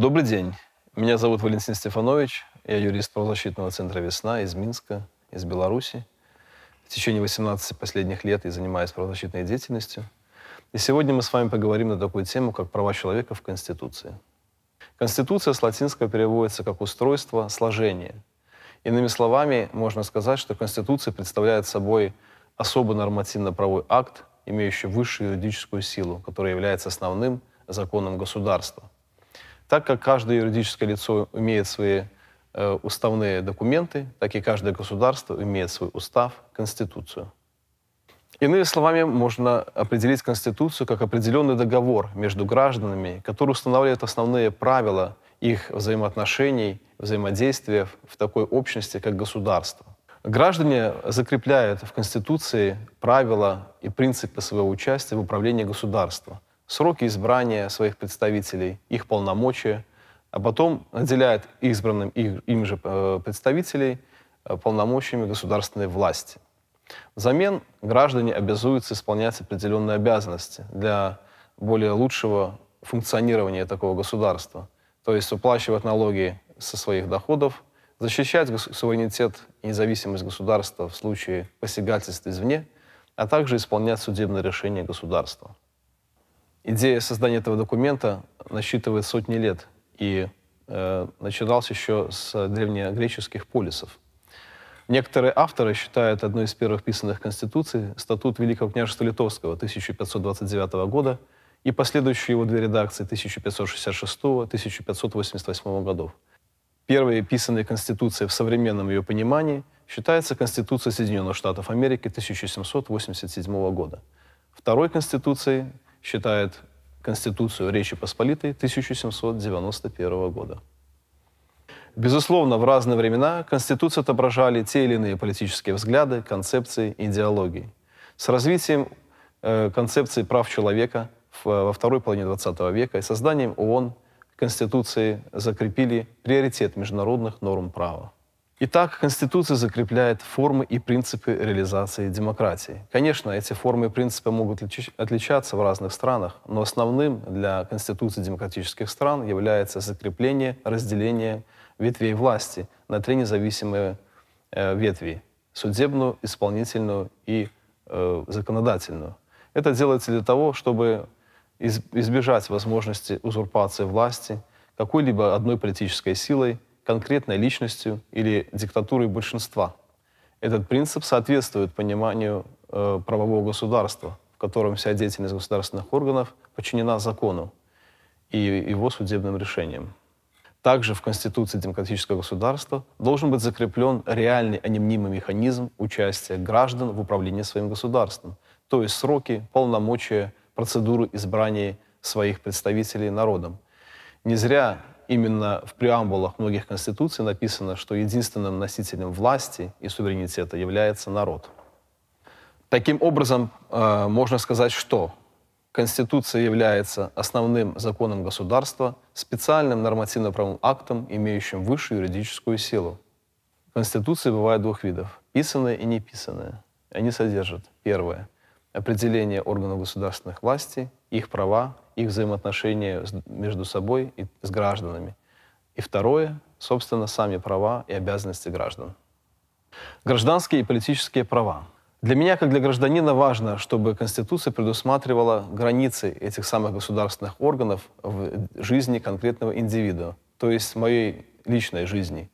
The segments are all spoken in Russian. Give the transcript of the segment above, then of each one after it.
Добрый день. Меня зовут Валентин Стефанович. Я юрист правозащитного центра «Весна» из Минска, из Беларуси. В течение 18 последних лет я занимаюсь правозащитной деятельностью. И сегодня мы с вами поговорим на такую тему, как права человека в Конституции. Конституция с латинского переводится как «устройство», «сложение». Иными словами, можно сказать, что Конституция представляет собой особо нормативно-правовой акт, имеющий высшую юридическую силу, который является основным законом государства – так как каждое юридическое лицо имеет свои э, уставные документы, так и каждое государство имеет свой устав, конституцию. Иными словами, можно определить Конституцию как определенный договор между гражданами, который устанавливает основные правила их взаимоотношений, взаимодействия в такой общности, как государство. Граждане закрепляют в Конституции правила и принципы своего участия в управлении государством – сроки избрания своих представителей, их полномочия, а потом наделяет избранным им же э, представителей э, полномочиями государственной власти. Взамен граждане обязуются исполнять определенные обязанности для более лучшего функционирования такого государства, то есть уплачивать налоги со своих доходов, защищать суверенитет и независимость государства в случае посягательств извне, а также исполнять судебные решения государства. Идея создания этого документа насчитывает сотни лет и э, начиналась еще с древнегреческих полисов. Некоторые авторы считают одной из первых писанных конституций статут Великого княжества Литовского 1529 года и последующие его две редакции 1566-1588 годов. Первой писанной конституцией в современном ее понимании считается Конституция Соединенных Штатов Америки 1787 года. Второй конституцией считает Конституцию Речи Посполитой 1791 года. Безусловно, в разные времена Конституции отображали те или иные политические взгляды, концепции, идеологии. С развитием э, концепции прав человека в, во второй половине XX века и созданием ООН Конституции закрепили приоритет международных норм права. Итак, Конституция закрепляет формы и принципы реализации демократии. Конечно, эти формы и принципы могут отличаться в разных странах, но основным для Конституции демократических стран является закрепление разделения ветвей власти на три независимые э, ветви – судебную, исполнительную и э, законодательную. Это делается для того, чтобы избежать возможности узурпации власти какой-либо одной политической силой – конкретной личностью или диктатурой большинства. Этот принцип соответствует пониманию э, правового государства, в котором вся деятельность государственных органов подчинена закону и его судебным решениям. Также в Конституции демократического государства должен быть закреплен реальный, а не мнимый механизм участия граждан в управлении своим государством, то есть сроки, полномочия, процедуры избрания своих представителей народом. Не зря именно в преамбулах многих конституций написано, что единственным носителем власти и суверенитета является народ. Таким образом, э, можно сказать, что Конституция является основным законом государства, специальным нормативно-правовым актом, имеющим высшую юридическую силу. Конституции бывают двух видов – писанные и неписанные. Они содержат, первое, определение органов государственных власти, их права их взаимоотношения между собой и с гражданами. И второе, собственно, сами права и обязанности граждан. Гражданские и политические права. Для меня, как для гражданина, важно, чтобы Конституция предусматривала границы этих самых государственных органов в жизни конкретного индивида, то есть моей личной жизни.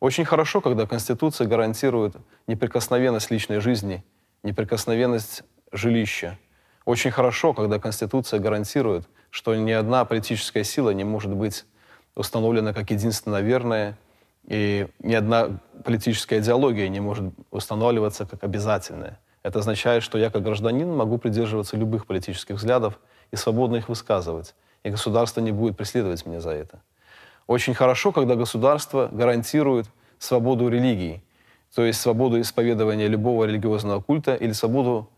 Очень хорошо, когда Конституция гарантирует неприкосновенность личной жизни, неприкосновенность жилища, очень хорошо, когда Конституция гарантирует, что ни одна политическая сила не может быть установлена как единственно верная, и ни одна политическая идеология не может устанавливаться как обязательная. Это означает, что я как гражданин могу придерживаться любых политических взглядов и свободно их высказывать, и государство не будет преследовать меня за это. Очень хорошо, когда государство гарантирует свободу религии, то есть свободу исповедования любого религиозного культа или свободу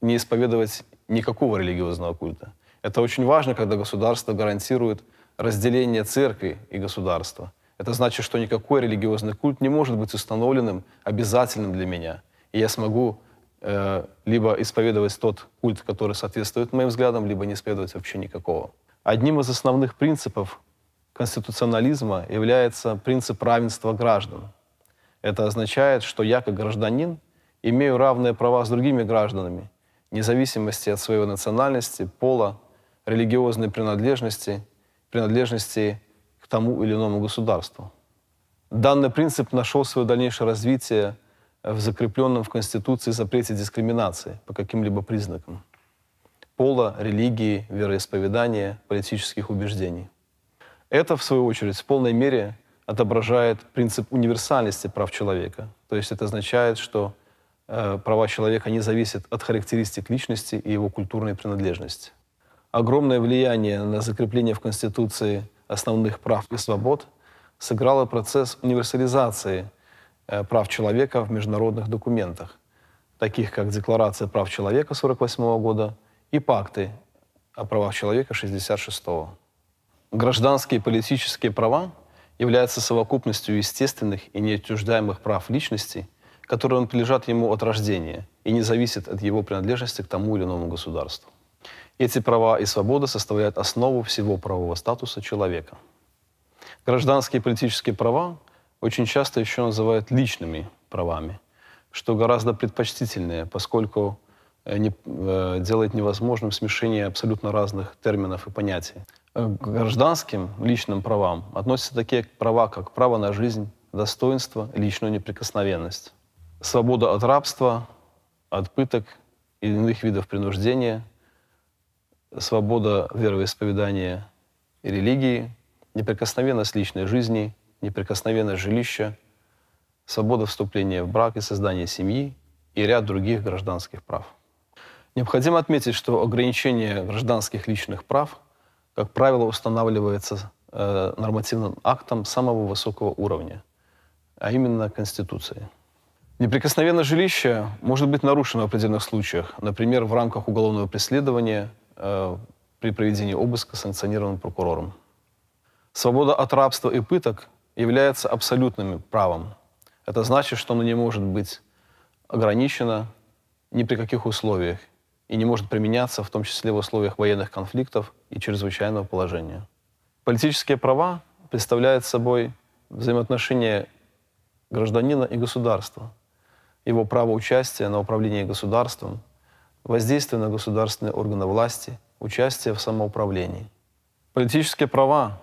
не исповедовать никакого религиозного культа. Это очень важно, когда государство гарантирует разделение церкви и государства. Это значит, что никакой религиозный культ не может быть установленным, обязательным для меня. И я смогу э, либо исповедовать тот культ, который соответствует моим взглядам, либо не исповедовать вообще никакого. Одним из основных принципов конституционализма является принцип равенства граждан. Это означает, что я как гражданин имею равные права с другими гражданами, независимости от своего национальности, пола, религиозной принадлежности, принадлежности к тому или иному государству. Данный принцип нашел свое дальнейшее развитие в закрепленном в Конституции запрете дискриминации по каким-либо признакам пола, религии, вероисповедания, политических убеждений. Это, в свою очередь, в полной мере отображает принцип универсальности прав человека. То есть это означает, что Э, права человека не зависят от характеристик личности и его культурной принадлежности. Огромное влияние на закрепление в Конституции основных прав и свобод сыграло процесс универсализации э, прав человека в международных документах, таких как Декларация прав человека 1948 года и пакты о правах человека 1966 года. Гражданские и политические права являются совокупностью естественных и неотчуждаемых прав личности – которые принадлежат ему от рождения и не зависит от его принадлежности к тому или иному государству. Эти права и свободы составляют основу всего правового статуса человека. Гражданские и политические права очень часто еще называют личными правами, что гораздо предпочтительнее, поскольку э, не, э, делает невозможным смешение абсолютно разных терминов и понятий. Э, к гражданским личным правам относятся такие права, как право на жизнь, достоинство, личную неприкосновенность свобода от рабства, от пыток и иных видов принуждения, свобода вероисповедания и религии, неприкосновенность личной жизни, неприкосновенность жилища, свобода вступления в брак и создания семьи и ряд других гражданских прав. Необходимо отметить, что ограничение гражданских личных прав, как правило, устанавливается э, нормативным актом самого высокого уровня, а именно Конституцией. Неприкосновенное жилище может быть нарушено в определенных случаях, например, в рамках уголовного преследования э, при проведении обыска санкционированным прокурором. Свобода от рабства и пыток является абсолютным правом. Это значит, что оно не может быть ограничено ни при каких условиях и не может применяться, в том числе в условиях военных конфликтов и чрезвычайного положения. Политические права представляют собой взаимоотношения гражданина и государства – его право участия на управление государством, воздействие на государственные органы власти, участие в самоуправлении. Политические права,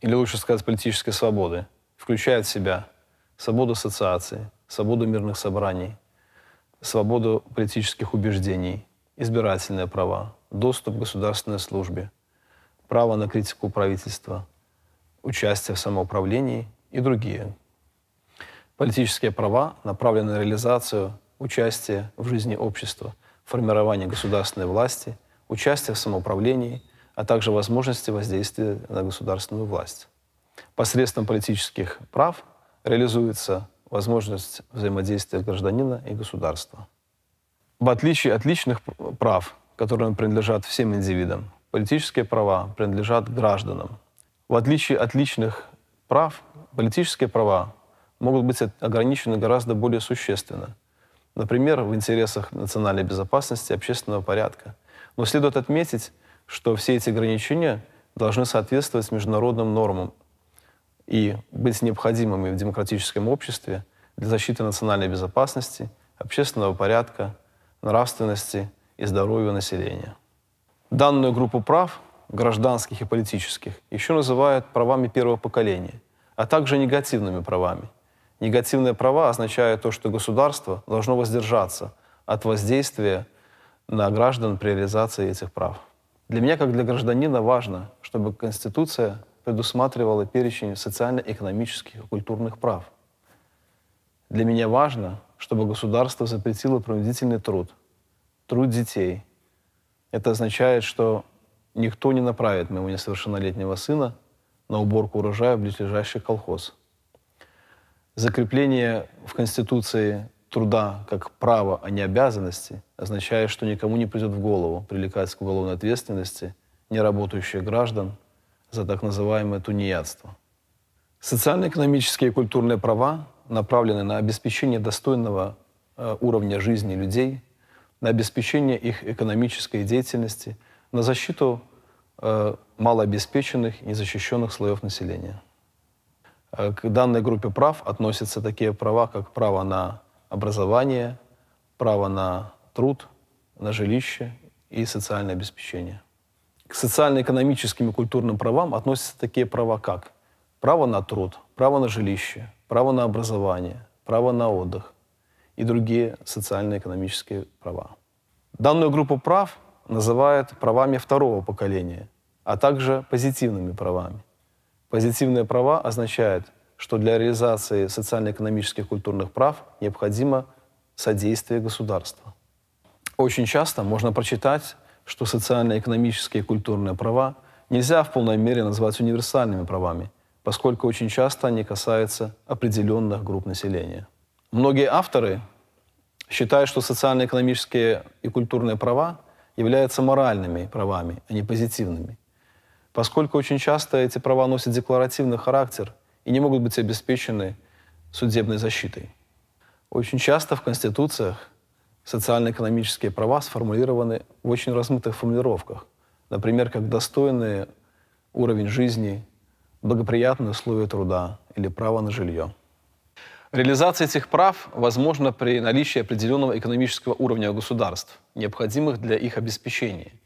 или лучше сказать, политические свободы, включают в себя свободу ассоциации, свободу мирных собраний, свободу политических убеждений, избирательные права, доступ к государственной службе, право на критику правительства, участие в самоуправлении и другие политические права направлены на реализацию участия в жизни общества, формирование государственной власти, участие в самоуправлении, а также возможности воздействия на государственную власть. Посредством политических прав реализуется возможность взаимодействия гражданина и государства. В отличие от личных прав, которые принадлежат всем индивидам, политические права принадлежат гражданам. В отличие от личных прав, политические права могут быть ограничены гораздо более существенно. Например, в интересах национальной безопасности, общественного порядка. Но следует отметить, что все эти ограничения должны соответствовать международным нормам и быть необходимыми в демократическом обществе для защиты национальной безопасности, общественного порядка, нравственности и здоровья населения. Данную группу прав, гражданских и политических, еще называют правами первого поколения, а также негативными правами – Негативные права означают то, что государство должно воздержаться от воздействия на граждан при реализации этих прав. Для меня, как для гражданина, важно, чтобы Конституция предусматривала перечень социально-экономических и культурных прав. Для меня важно, чтобы государство запретило принудительный труд, труд детей. Это означает, что никто не направит моего несовершеннолетнего сына на уборку урожая в близлежащий колхоз – Закрепление в Конституции труда как права, а не обязанности, означает, что никому не придет в голову привлекать к уголовной ответственности неработающих граждан за так называемое тунеядство. Социально-экономические и культурные права направлены на обеспечение достойного э, уровня жизни людей, на обеспечение их экономической деятельности, на защиту э, малообеспеченных и незащищенных слоев населения. Э, к данной группе прав относятся такие права, как право на образование, право на труд, на жилище и социальное обеспечение. К социально-экономическим и культурным правам относятся такие права, как право на труд, право на жилище, право на образование, право на отдых и другие социально-экономические права. Данную группу прав называют правами второго поколения, а также позитивными правами. Позитивные права означают, что для реализации социально-экономических культурных прав необходимо содействие государства. Очень часто можно прочитать, что социально-экономические и культурные права нельзя в полной мере назвать универсальными правами, поскольку очень часто они касаются определенных групп населения. Многие авторы считают, что социально-экономические и культурные права являются моральными правами, а не позитивными поскольку очень часто эти права носят декларативный характер и не могут быть обеспечены судебной защитой. Очень часто в конституциях социально-экономические права сформулированы в очень размытых формулировках, например, как достойный уровень жизни, благоприятные условия труда или право на жилье. Реализация этих прав возможна при наличии определенного экономического уровня государств, необходимых для их обеспечения –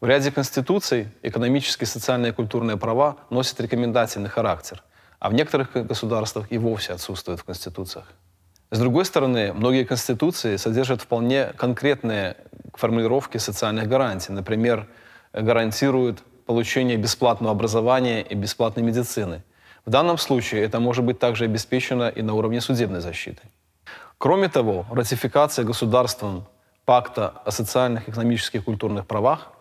в ряде конституций экономические, социальные и культурные права носят рекомендательный характер, а в некоторых государствах и вовсе отсутствуют в конституциях. С другой стороны, многие конституции содержат вполне конкретные формулировки социальных гарантий. Например, гарантируют получение бесплатного образования и бесплатной медицины. В данном случае это может быть также обеспечено и на уровне судебной защиты. Кроме того, ратификация государством Пакта о социальных, экономических и культурных правах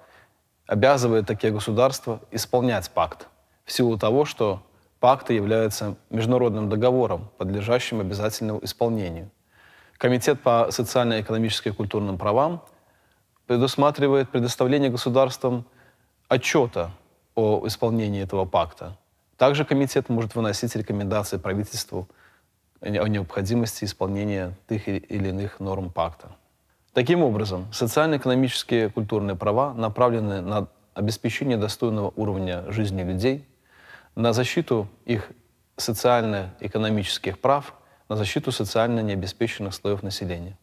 обязывает такие государства исполнять пакт в силу того, что пакты являются международным договором, подлежащим обязательному исполнению. Комитет по социально-экономическим и культурным правам предусматривает предоставление государствам отчета о исполнении этого пакта. Также комитет может выносить рекомендации правительству о необходимости исполнения тех или иных норм пакта. Таким образом, социально-экономические и культурные права направлены на обеспечение достойного уровня жизни людей, на защиту их социально-экономических прав, на защиту социально необеспеченных слоев населения.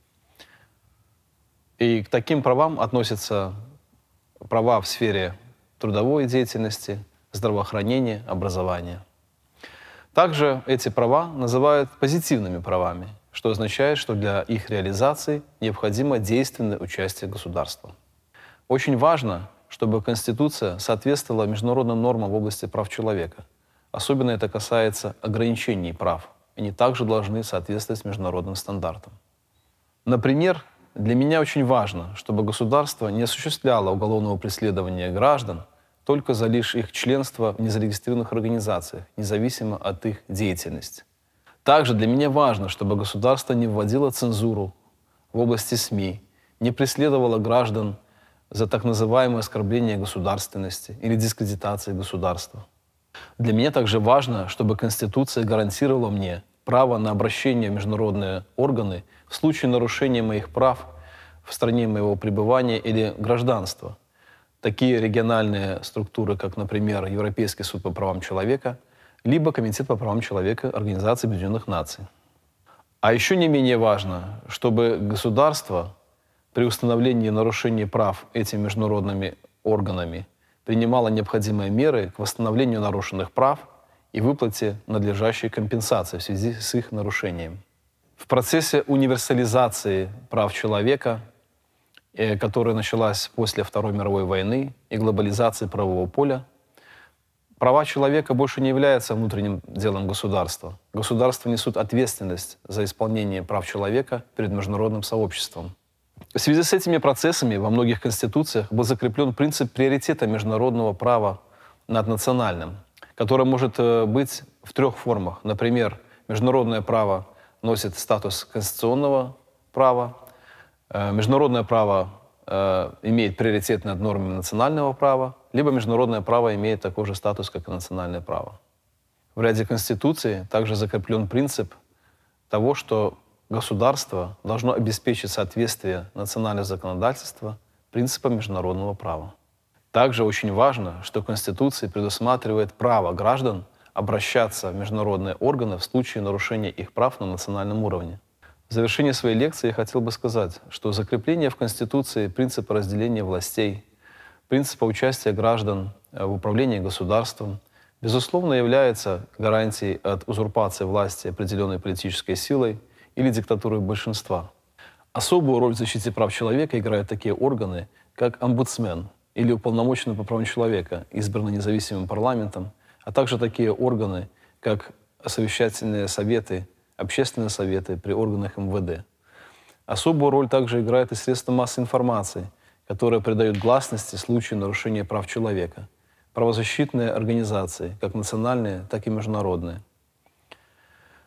И к таким правам относятся права в сфере трудовой деятельности, здравоохранения, образования. Также эти права называют позитивными правами – что означает, что для их реализации необходимо действенное участие государства. Очень важно, чтобы Конституция соответствовала международным нормам в области прав человека. Особенно это касается ограничений прав. Они также должны соответствовать международным стандартам. Например, для меня очень важно, чтобы государство не осуществляло уголовного преследования граждан только за лишь их членство в незарегистрированных организациях, независимо от их деятельности. Также для меня важно, чтобы государство не вводило цензуру в области СМИ, не преследовало граждан за так называемое оскорбление государственности или дискредитации государства. Для меня также важно, чтобы Конституция гарантировала мне право на обращение в международные органы в случае нарушения моих прав в стране моего пребывания или гражданства. Такие региональные структуры, как, например, Европейский суд по правам человека, либо Комитет по правам человека Организации Объединенных Наций. А еще не менее важно, чтобы государство при установлении нарушений прав этими международными органами принимало необходимые меры к восстановлению нарушенных прав и выплате надлежащей компенсации в связи с их нарушением. В процессе универсализации прав человека, э, которая началась после Второй мировой войны и глобализации правового поля, права человека больше не являются внутренним делом государства. Государства несут ответственность за исполнение прав человека перед международным сообществом. В связи с этими процессами во многих конституциях был закреплен принцип приоритета международного права над национальным, который может э, быть в трех формах. Например, международное право носит статус конституционного права, э, международное право э, имеет приоритет над нормами национального права, либо международное право имеет такой же статус, как и национальное право. В ряде Конституции также закреплен принцип того, что государство должно обеспечить соответствие национального законодательства принципам международного права. Также очень важно, что Конституция предусматривает право граждан обращаться в международные органы в случае нарушения их прав на национальном уровне. В завершении своей лекции я хотел бы сказать, что закрепление в Конституции принципа разделения властей принципа участия граждан э, в управлении государством, безусловно, является гарантией от узурпации власти определенной политической силой или диктатурой большинства. Особую роль в защите прав человека играют такие органы, как омбудсмен или уполномоченный по правам человека, избранный независимым парламентом, а также такие органы, как совещательные советы, общественные советы при органах МВД. Особую роль также играют и средства массовой информации – которые придают гласности случаю нарушения прав человека, правозащитные организации, как национальные, так и международные.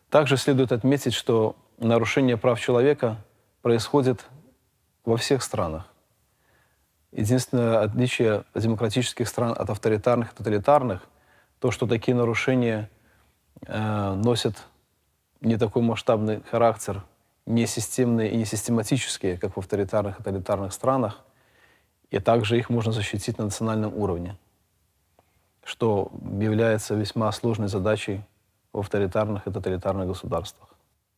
Также следует отметить, что нарушение прав человека происходит во всех странах. Единственное отличие демократических стран от авторитарных и тоталитарных – то, что такие нарушения э, носят не такой масштабный характер, не системные и не систематические, как в авторитарных и тоталитарных странах, и также их можно защитить на национальном уровне, что является весьма сложной задачей в авторитарных и тоталитарных государствах.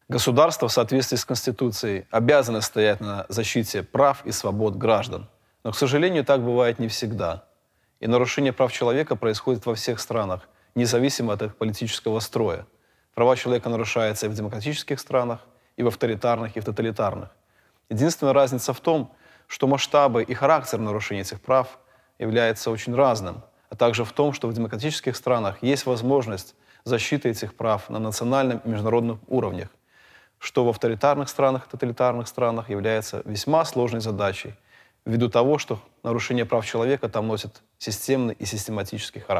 Государство в соответствии с Конституцией обязано стоять на защите прав и свобод граждан. Но, к сожалению, так бывает не всегда. И нарушение прав человека происходит во всех странах, независимо от их политического строя. Права человека нарушаются и в демократических странах, и в авторитарных, и в тоталитарных. Единственная разница в том, что масштабы и характер нарушений этих прав является очень разным, а также в том, что в демократических странах есть возможность защиты этих прав на национальном и международном уровнях, что в авторитарных странах, тоталитарных странах является весьма сложной задачей, ввиду того, что нарушение прав человека там носит системный и систематический характер.